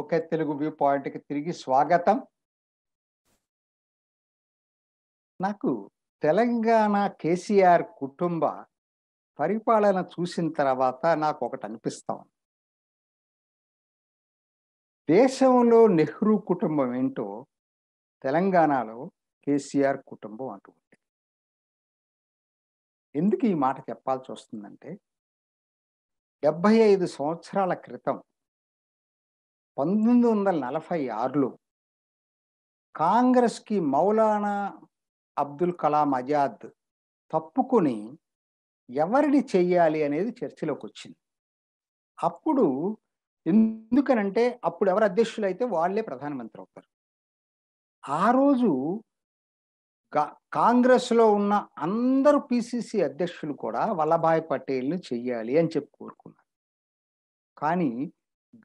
okay Telugu view పాయింట్కి తిరిగి స్వాగతం నాకు తెలంగాణ కేసీఆర్ కుటుంబ పరిపాలన చూసిన తర్వాత నాకు ఒకటి ఉంది దేశంలో నెహ్రూ కుటుంబం ఏంటో తెలంగాణలో కేసీఆర్ కుటుంబం అంటూ ఎందుకు ఈ మాట చెప్పాల్సి వస్తుందంటే డెబ్బై ఐదు సంవత్సరాల క్రితం పంతొమ్మిది వందల నలభై ఆరులో కాంగ్రెస్కి మౌలానా అబ్దుల్ కలాం ఆజాద్ తప్పుకొని ఎవరిని చెయ్యాలి అనేది చర్చలోకి వచ్చింది అప్పుడు ఎందుకనంటే అప్పుడు ఎవరు అధ్యక్షులు అయితే వాళ్ళే ప్రధానమంత్రి అవుతారు ఆ రోజు కాంగ్రెస్లో ఉన్న అందరు పిసిసి అధ్యక్షులు కూడా వల్లభాయ్ పటేల్ని చెయ్యాలి అని చెప్పి కోరుకున్నారు కానీ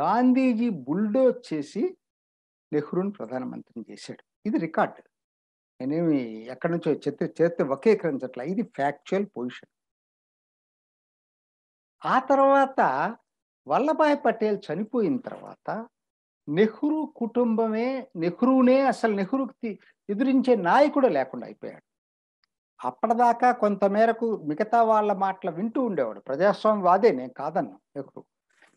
గాంధీజీ బుల్డోజ్ చేసి నెహ్రూని ప్రధానమంత్రిని చేశాడు ఇది రికార్డ్ నేనేమి ఎక్కడి నుంచో చెత్త చేస్తే వక్రీకరించట్లా ఇది ఫ్యాక్చువల్ పొజిషన్ ఆ తర్వాత వల్లభాయ్ పటేల్ చనిపోయిన తర్వాత నెహ్రూ కుటుంబమే నెహ్రూనే అసలు నెహ్రూకి ఎదురించే నాయకుడు లేకుండా అయిపోయాడు అప్పటిదాకా కొంతమేరకు మిగతా వాళ్ళ మాటలు వింటూ ఉండేవాడు ప్రజాస్వామ్యవాదే నేను కాదన్నా నెహ్రూ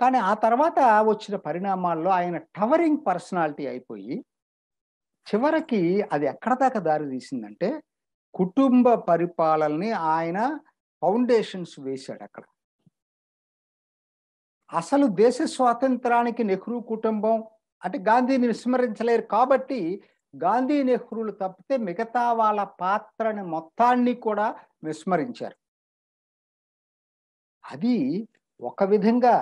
కానీ ఆ తర్వాత వచ్చిన పరిణామాల్లో ఆయన టవరింగ్ పర్సనాలిటీ అయిపోయి చివరికి అది ఎక్కడ దాకా దారి తీసిందంటే కుటుంబ పరిపాలనని ఆయన ఫౌండేషన్స్ వేశాడు అక్కడ అసలు దేశ స్వాతంత్రానికి నెహ్రూ కుటుంబం అంటే గాంధీని విస్మరించలేరు కాబట్టి గాంధీ నెహ్రూలు తప్పితే మిగతా వాళ్ళ పాత్రని మొత్తాన్ని కూడా విస్మరించారు అది ఒక విధంగా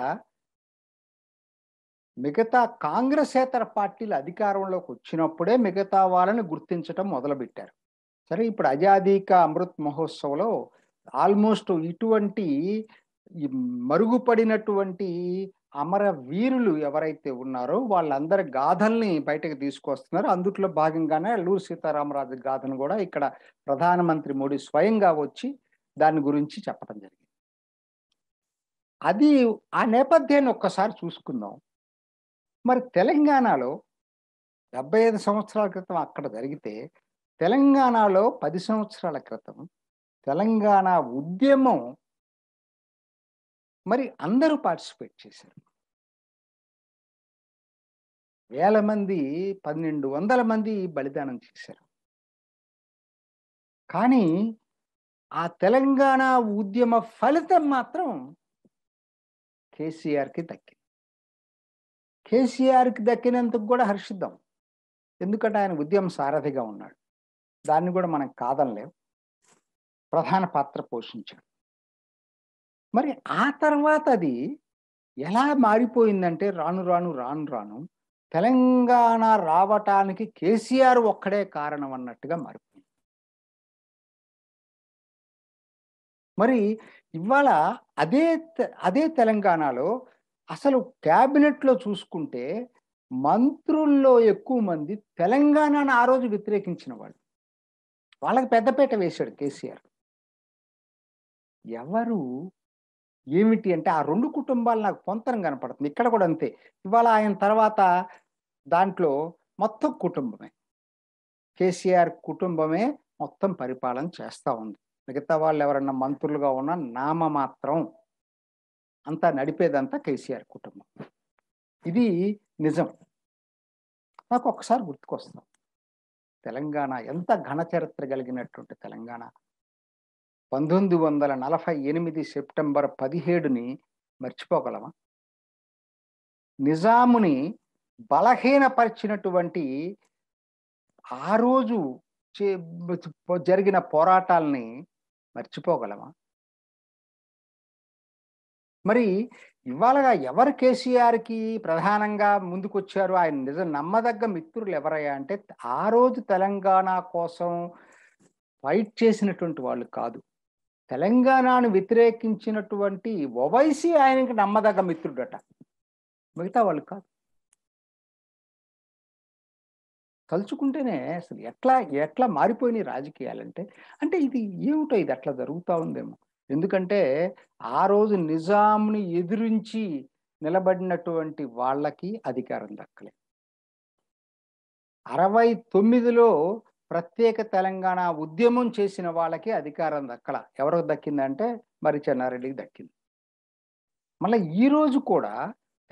మిగతా కాంగ్రెసేతర పార్టీలు అధికారంలోకి వచ్చినప్పుడే మిగతా వాళ్ళని గుర్తించడం మొదలుపెట్టారు సరే ఇప్పుడు అజాదీక అమృత్ మహోత్సవంలో ఆల్మోస్ట్ ఇటువంటి మరుగుపడినటువంటి అమర వీరులు ఎవరైతే ఉన్నారో వాళ్ళందరి గాథల్ని బయటకు తీసుకొస్తున్నారు అందుట్లో భాగంగానే అల్లూరు సీతారామరాజు గాథను కూడా ఇక్కడ ప్రధానమంత్రి మోడీ స్వయంగా వచ్చి దాని గురించి చెప్పడం జరిగింది అది ఆ నేపథ్యాన్ని ఒక్కసారి చూసుకుందాం మరి తెలంగాణలో డెబ్బై ఐదు సంవత్సరాల క్రితం అక్కడ జరిగితే తెలంగాణలో పది సంవత్సరాల క్రితం తెలంగాణ ఉద్యమం మరి అందరూ పార్టిసిపేట్ చేశారు వేల మంది పన్నెండు వందల మంది బలిదానం చేశారు కానీ ఆ తెలంగాణ ఉద్యమ ఫలితం మాత్రం కేసీఆర్కి దక్కింది కేసీఆర్కి దక్కినందుకు కూడా హర్షిద్దాం ఎందుకంటే ఆయన ఉద్యమ సారథిగా ఉన్నాడు దాన్ని కూడా మనం లేవు ప్రధాన పాత్ర పోషించాడు మరి ఆ తర్వాత అది ఎలా మారిపోయిందంటే రాను రాను రాను రాను తెలంగాణ రావటానికి కేసీఆర్ ఒక్కడే కారణం అన్నట్టుగా మారిపోయింది మరి ఇవాళ అదే అదే తెలంగాణలో అసలు క్యాబినెట్లో చూసుకుంటే మంత్రుల్లో ఎక్కువ మంది తెలంగాణను ఆ రోజు వ్యతిరేకించిన వాళ్ళు వాళ్ళకి పెద్దపేట వేశాడు కేసీఆర్ ఎవరు ఏమిటి అంటే ఆ రెండు కుటుంబాలు నాకు పొంతనం కనపడుతుంది ఇక్కడ కూడా అంతే ఇవాళ ఆయన తర్వాత దాంట్లో మొత్తం కుటుంబమే కేసీఆర్ కుటుంబమే మొత్తం పరిపాలన చేస్తూ ఉంది మిగతా వాళ్ళు ఎవరన్నా మంత్రులుగా ఉన్నా నామ మాత్రం అంతా నడిపేదంతా కేసీఆర్ కుటుంబం ఇది నిజం నాకు ఒకసారి గుర్తుకొస్తాం తెలంగాణ ఎంత ఘన చరిత్ర కలిగినటువంటి తెలంగాణ పంతొమ్మిది వందల నలభై ఎనిమిది సెప్టెంబర్ పదిహేడుని మర్చిపోగలమా నిజాముని బలహీనపరిచినటువంటి ఆ రోజు జరిగిన పోరాటాలని మర్చిపోగలమా మరి ఇవాళగా ఎవరు కేసీఆర్కి ప్రధానంగా ముందుకొచ్చారు ఆయన నిజం నమ్మదగ్గ మిత్రులు ఎవరయ్యా అంటే ఆ రోజు తెలంగాణ కోసం ఫైట్ చేసినటువంటి వాళ్ళు కాదు తెలంగాణను వ్యతిరేకించినటువంటి ఓవైసీ ఆయనకి నమ్మదగ్గ మిత్రుడట మిగతా వాళ్ళు కాదు తలుచుకుంటేనే అసలు ఎట్లా ఎట్లా మారిపోయినాయి రాజకీయాలంటే అంటే ఇది ఏమిటో ఇది అట్లా జరుగుతూ ఉందేమో ఎందుకంటే ఆ రోజు నిజాంని ఎదురించి నిలబడినటువంటి వాళ్ళకి అధికారం దక్కలేదు అరవై తొమ్మిదిలో ప్రత్యేక తెలంగాణ ఉద్యమం చేసిన వాళ్ళకి అధికారం దక్కల ఎవరికి దక్కిందంటే మరి చెన్నారెడ్డికి దక్కింది మళ్ళీ ఈరోజు కూడా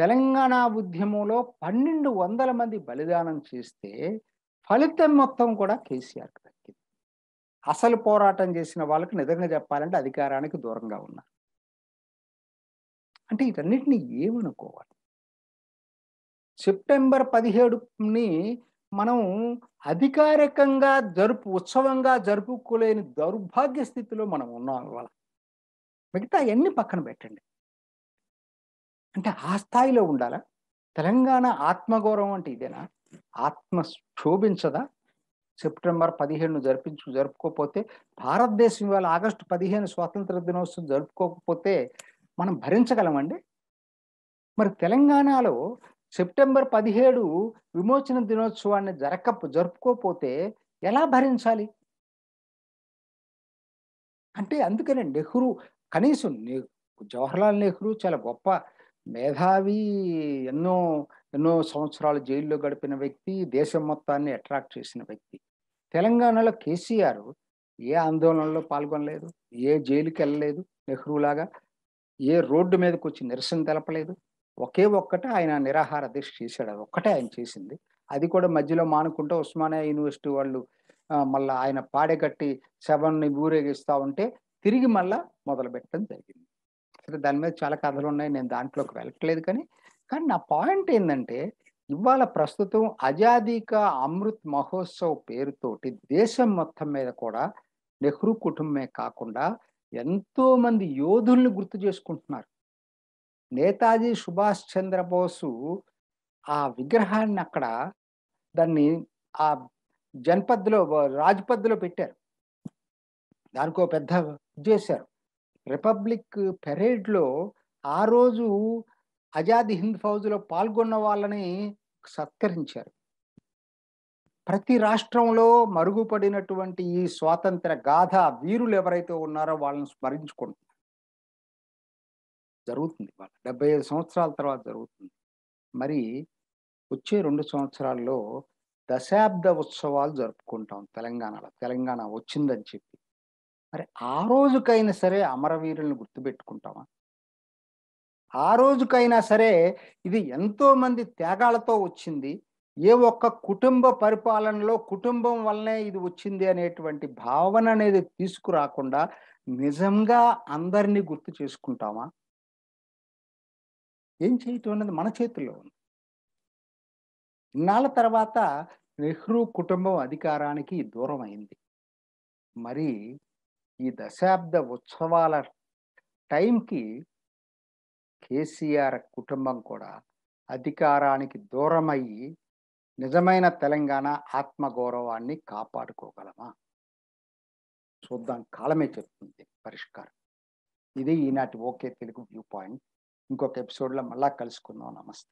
తెలంగాణ ఉద్యమంలో పన్నెండు వందల మంది బలిదానం చేస్తే ఫలితం మొత్తం కూడా కేసీఆర్కి దక్కింది అసలు పోరాటం చేసిన వాళ్ళకి నిజంగా చెప్పాలంటే అధికారానికి దూరంగా ఉన్నారు అంటే వీటన్నిటిని ఏమనుకోవాలి సెప్టెంబర్ పదిహేడుని మనం అధికారికంగా జరుపు ఉత్సవంగా జరుపుకోలేని దౌర్భాగ్య స్థితిలో మనం ఉన్నాం ఇవాళ మిగతా అవన్నీ పక్కన పెట్టండి అంటే ఆ స్థాయిలో ఉండాలా తెలంగాణ ఆత్మగౌరవం అంటే ఇదేనా ఆత్మ క్షోభించదా సెప్టెంబర్ పదిహేను జరిపించు జరుపుకోకపోతే భారతదేశం ఇవాళ ఆగస్టు పదిహేను స్వాతంత్ర దినోత్సవం జరుపుకోకపోతే మనం భరించగలమండి మరి తెలంగాణలో సెప్టెంబర్ పదిహేడు విమోచన దినోత్సవాన్ని జరక జరుపుకోకపోతే ఎలా భరించాలి అంటే అందుకనే నెహ్రూ కనీసం జవహర్లాల్ నెహ్రూ చాలా గొప్ప మేధావి ఎన్నో ఎన్నో సంవత్సరాలు జైల్లో గడిపిన వ్యక్తి దేశం మొత్తాన్ని అట్రాక్ట్ చేసిన వ్యక్తి తెలంగాణలో కేసీఆర్ ఏ ఆందోళనలో పాల్గొనలేదు ఏ జైలుకి వెళ్ళలేదు నెహ్రూలాగా ఏ రోడ్డు మీదకి వచ్చి నిరసన తెలపలేదు ఒకే ఒక్కటే ఆయన నిరాహార దీక్ష చేశాడు ఒక్కటే ఆయన చేసింది అది కూడా మధ్యలో మానుకుంటే ఉస్మానియా యూనివర్సిటీ వాళ్ళు మళ్ళీ ఆయన పాడే కట్టి శవాన్ని ఊరేగిస్తూ ఉంటే తిరిగి మళ్ళా మొదలు పెట్టడం జరిగింది సరే దాని మీద చాలా కథలు ఉన్నాయి నేను దాంట్లోకి వెళ్ళట్లేదు కానీ కానీ నా పాయింట్ ఏంటంటే ఇవాళ ప్రస్తుతం అజాదీక అమృత్ మహోత్సవ్ పేరుతోటి దేశం మొత్తం మీద కూడా నెహ్రూ కుటుంబమే కాకుండా ఎంతో మంది యోధుల్ని గుర్తు చేసుకుంటున్నారు నేతాజీ సుభాష్ చంద్రబోసు ఆ విగ్రహాన్ని అక్కడ దాన్ని ఆ జన్పద్లో రాజ్పద్లో పెట్టారు దానికో పెద్ద చేశారు రిపబ్లిక్ పెరేడ్లో ఆ రోజు ఆజాద్ హింద్ ఫౌజ్లో పాల్గొన్న వాళ్ళని సత్కరించారు ప్రతి రాష్ట్రంలో మరుగుపడినటువంటి ఈ స్వాతంత్ర గాథ వీరులు ఎవరైతే ఉన్నారో వాళ్ళని స్మరించుకుంటున్నారు జరుగుతుంది వాళ్ళ డెబ్బై ఐదు సంవత్సరాల తర్వాత జరుగుతుంది మరి వచ్చే రెండు సంవత్సరాల్లో దశాబ్ద ఉత్సవాలు జరుపుకుంటాం తెలంగాణలో తెలంగాణ వచ్చిందని చెప్పి మరి ఆ రోజుకైనా సరే అమరవీరులను గుర్తుపెట్టుకుంటామా ఆ రోజుకైనా సరే ఇది ఎంతో మంది త్యాగాలతో వచ్చింది ఏ ఒక్క కుటుంబ పరిపాలనలో కుటుంబం వల్లనే ఇది వచ్చింది అనేటువంటి భావన అనేది తీసుకురాకుండా నిజంగా అందరినీ గుర్తు చేసుకుంటామా ఏం చేయటం అనేది మన చేతుల్లో ఉంది ఇన్నాళ్ళ తర్వాత నెహ్రూ కుటుంబం అధికారానికి దూరం అయింది మరి ఈ దశాబ్ద ఉత్సవాల టైంకి కేసీఆర్ కుటుంబం కూడా అధికారానికి దూరమయ్యి నిజమైన తెలంగాణ ఆత్మగౌరవాన్ని కాపాడుకోగలమా చూద్దాం కాలమే చెప్తుంది పరిష్కారం ఇది ఈనాటి ఓకే తెలుగు వ్యూ పాయింట్ ఇంకొక ఎపిసోడ్లో మళ్ళా కలుసుకుందాం నమస్తే